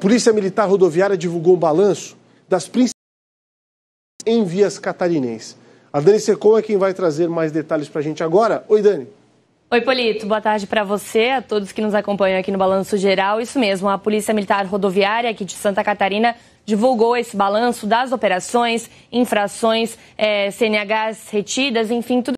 Polícia Militar Rodoviária divulgou um balanço das principais em vias catarinenses. A Dani Secom é quem vai trazer mais detalhes para a gente agora. Oi, Dani. Oi, Polito. Boa tarde para você, a todos que nos acompanham aqui no Balanço Geral. Isso mesmo, a Polícia Militar Rodoviária aqui de Santa Catarina divulgou esse balanço das operações, infrações, eh, CNHs retidas, enfim, tudo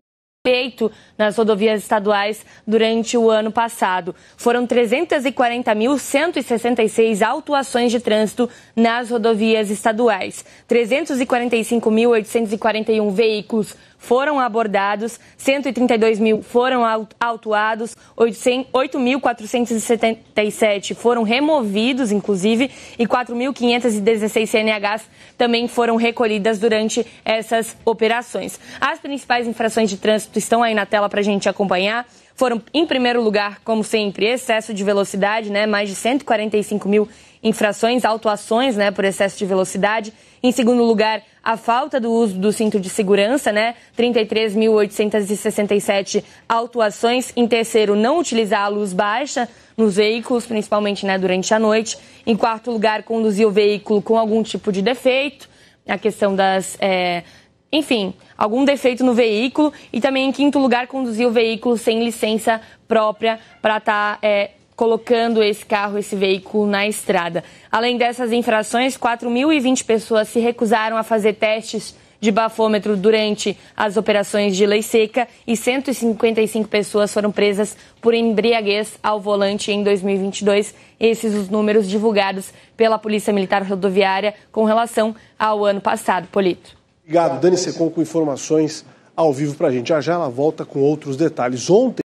respeito nas rodovias estaduais durante o ano passado. Foram 340.166 autuações de trânsito nas rodovias estaduais. 345.841 veículos foram abordados, 132 mil foram autuados, 8.477 foram removidos, inclusive, e 4.516 CNHs também foram recolhidas durante essas operações. As principais infrações de trânsito estão aí na tela para a gente acompanhar. Foram, em primeiro lugar, como sempre, excesso de velocidade, né? Mais de 145 mil infrações, autuações, né? Por excesso de velocidade. Em segundo lugar, a falta do uso do cinto de segurança, né? 33.867 autuações. Em terceiro, não utilizar a luz baixa nos veículos, principalmente né, durante a noite. Em quarto lugar, conduzir o veículo com algum tipo de defeito. A questão das. Eh, enfim, algum defeito no veículo e também, em quinto lugar, conduzir o veículo sem licença própria para estar tá, é, colocando esse carro, esse veículo na estrada. Além dessas infrações, 4.020 pessoas se recusaram a fazer testes de bafômetro durante as operações de lei seca e 155 pessoas foram presas por embriaguez ao volante em 2022. Esses os números divulgados pela Polícia Militar Rodoviária com relação ao ano passado, Polito. Obrigado, Dani Secom, com informações ao vivo para a gente. Já já ela volta com outros detalhes. Ontem.